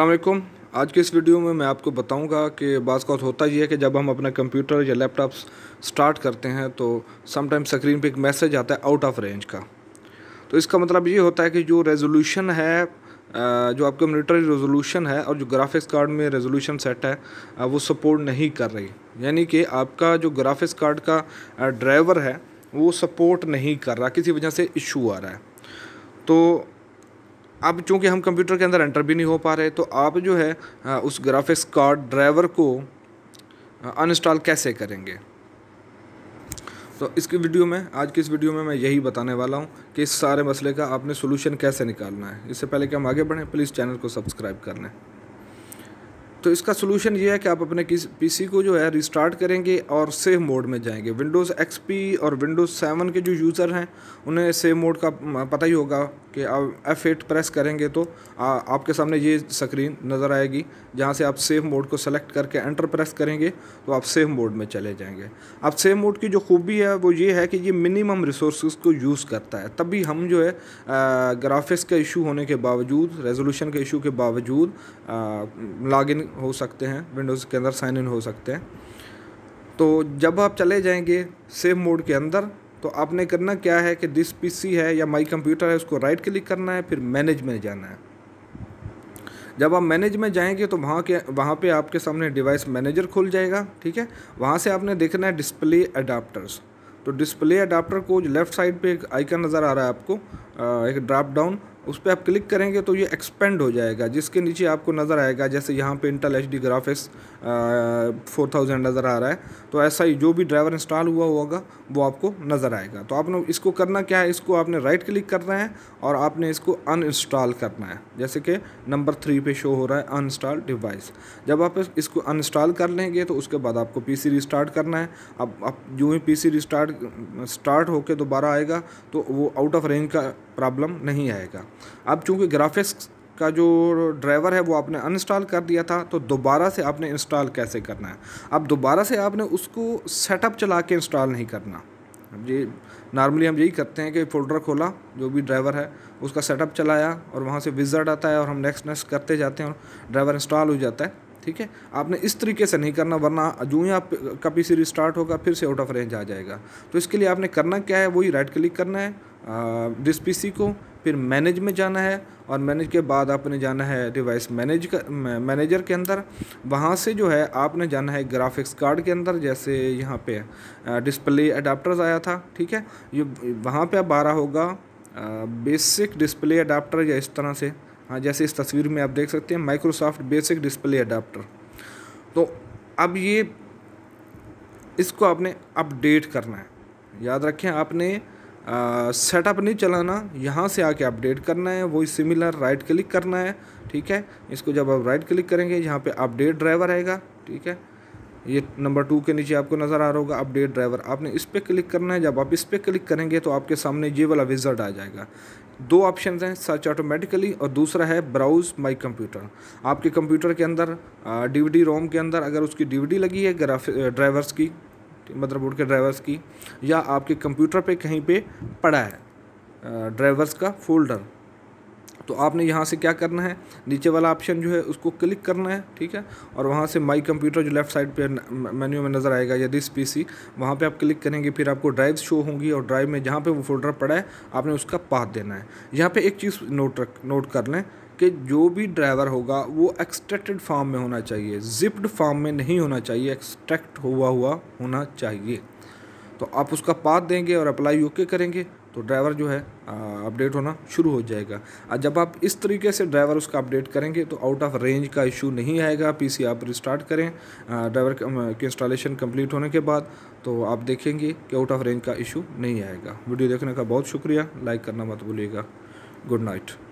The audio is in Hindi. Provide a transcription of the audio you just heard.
अल्लाम आज के इस वीडियो में मैं आपको बताऊंगा कि बाज़ का होता ही है कि जब हम अपना कंप्यूटर या लैपटॉप स्टार्ट करते हैं तो समटाइम स्क्रीन पे एक मैसेज आता है आउट ऑफ रेंज का तो इसका मतलब ये होता है कि जो रेजोल्यूशन है जो आपके मोनिटर रेजोल्यूशन है और जो ग्राफिक्स कार्ड में रेजोल्यूशन सेट है वो सपोर्ट नहीं कर रही यानी कि आपका जो ग्राफिक्स कार्ड का ड्राइवर है वो सपोर्ट नहीं कर रहा किसी वजह से इशू आ रहा है तो अब चूँकि हम कंप्यूटर के अंदर एंटर भी नहीं हो पा रहे तो आप जो है उस ग्राफिक्स कार्ड ड्राइवर को अनइंस्टॉल कैसे करेंगे तो इसकी वीडियो में आज की इस वीडियो में मैं यही बताने वाला हूँ कि इस सारे मसले का आपने सोल्यूशन कैसे निकालना है इससे पहले कि हम आगे बढ़ें प्लीज़ चैनल को सब्सक्राइब कर लें तो इसका सोलूशन ये है कि आप अपने किस पीसी को जो है रिस्टार्ट करेंगे और सेव मोड में जाएंगे विंडोज़ एक्सपी और विंडोज़ सेवन के जो यूज़र हैं उन्हें सेव मोड का पता ही होगा कि आप एफ एट प्रेस करेंगे तो आ, आपके सामने ये स्क्रीन नज़र आएगी जहाँ से आप सेव मोड को सेलेक्ट करके एंटर प्रेस करेंगे तो आप सेव मोड में चले जाएंगे अब सेव मोड की जो खूबी है वो ये है कि ये मिनिमम रिसोर्स को यूज़ करता है तभी हम जो है ग्राफिक्स का इशू होने के बावजूद रेजोल्यूशन के इशू के बावजूद लॉगिन हो सकते हैं विंडोज़ के अंदर साइन इन हो सकते हैं तो जब आप चले जाएंगे सेव मोड के अंदर तो आपने करना क्या है कि दिस पीसी है या माई कंप्यूटर है उसको राइट क्लिक करना है फिर मैनेज में जाना है जब आप मैनेज में जाएंगे तो वहाँ के वहाँ पे आपके सामने डिवाइस मैनेजर खुल जाएगा ठीक है वहाँ से आपने देखना है डिस्प्ले अडाप्टर्स तो डिस्प्ले अडाप्टर को लेफ्ट साइड पे एक आइकन नज़र आ रहा है आपको एक ड्राप डाउन उस पर आप क्लिक करेंगे तो ये एक्सपेंड हो जाएगा जिसके नीचे आपको नज़र आएगा जैसे यहाँ पे Intel H D graphics four thousand नज़र आ रहा है तो ऐसा ही जो भी ड्राइवर इंस्टॉल हुआ होगा वो आपको नज़र आएगा तो आपने इसको करना क्या है इसको आपने राइट क्लिक करना है और आपने इसको अनइंस्टॉल करना है जैसे कि नंबर थ्री पे शो हो रहा है अनइंस्टॉल डिवाइस जब आप इसको अनइंस्टॉल कर लेंगे तो उसके बाद आपको पी सी रिस्टार्ट करना है अब आप जो ही पी सी रिस्टार्ट स्टार्ट होकर दोबारा आएगा तो वो आउट ऑफ रेंज का प्रॉब्लम नहीं आएगा अब चूँकि ग्राफिक्स का जो ड्राइवर है वो आपने अनइंस्टॉल कर दिया था तो दोबारा से आपने इंस्टॉल कैसे करना है अब दोबारा से आपने उसको सेटअप चला के इंस्टॉल नहीं करना ये नॉर्मली हम यही करते हैं कि फोल्डर खोला जो भी ड्राइवर है उसका सेटअप चलाया और वहाँ से विजर्ड आता है और हम नेक्स्ट नेक्स्ट करते जाते हैं और ड्राइवर इंस्टॉल हो जाता है ठीक है आपने इस तरीके से नहीं करना वरना जो ही आप कभी सी रिस्टार्ट होगा फिर से आउट ऑफ रेंज आ जाएगा तो इसके लिए आपने करना क्या है वही राइट क्लिक करना है डिस्क सी को फिर मैनेज में जाना है और मैनेज के बाद आपने जाना है डिवाइस मैनेज मैनेजर के अंदर वहाँ से जो है आपने जाना है ग्राफिक्स कार्ड के अंदर जैसे यहाँ पे डिस्प्ले अडाप्टर्स आया था ठीक है ये वहाँ पे अब आ रहा होगा बेसिक डिस्प्ले अडाप्टर या इस तरह से हाँ जैसे इस तस्वीर में आप देख सकते हैं माइक्रोसॉफ्ट बेसिक डिस्प्ले अडाप्टर तो अब ये इसको आपने अपडेट करना है याद रखें आपने सेटअप नहीं चलाना यहाँ से आके अपडेट करना है वही सिमिलर राइट क्लिक करना है ठीक है इसको जब आप राइट क्लिक करेंगे यहाँ पे अपडेट ड्राइवर आएगा ठीक है ये नंबर टू के नीचे आपको नज़र आ रहा होगा अपडेट ड्राइवर आपने इस पर क्लिक करना है जब आप इस पर क्लिक करेंगे तो आपके सामने ये वाला विजर्ड आ जाएगा दो ऑप्शन हैं सर्च ऑटोमेटिकली और दूसरा है ब्राउज़ माय कंप्यूटर आपके कंप्यूटर के अंदर डीवीडी रोम के अंदर अगर उसकी डीवीडी लगी है ग्राफिक ड्राइवर्स की मदरबोर्ड के ड्राइवर्स की या आपके कंप्यूटर पे कहीं पे पड़ा है ड्राइवर्स का फोल्डर तो आपने यहाँ से क्या करना है नीचे वाला ऑप्शन जो है उसको क्लिक करना है ठीक है और वहाँ से माई कंप्यूटर जो लेफ्ट साइड पे मेन्यू में नज़र आएगा या दिस पी सी वहाँ पर आप क्लिक करेंगे फिर आपको ड्राइव शो होंगी और ड्राइव में जहाँ पर वो फोल्डर पड़ा है आपने उसका पाथ देना है यहाँ पर एक चीज़ नोट रख नोट कर लें कि जो भी ड्राइवर होगा वो एक्सट्रैक्टेड फार्म में होना चाहिए जिप्ड फार्म में नहीं होना चाहिए एक्सट्रैक्ट हुआ हुआ होना चाहिए तो आप उसका पाथ देंगे और अप्लाई ओके करेंगे तो ड्राइवर जो है अपडेट होना शुरू हो जाएगा और जब आप इस तरीके से ड्राइवर उसका अपडेट करेंगे तो आउट ऑफ रेंज का इशू नहीं आएगा पीसी आप रिस्टार्ट करें ड्राइवर की इंस्टॉलेशन कंप्लीट होने के बाद तो आप देखेंगे कि आउट ऑफ रेंज का इशू नहीं आएगा वीडियो देखने का बहुत शुक्रिया लाइक करना मत भूलिएगा गुड नाइट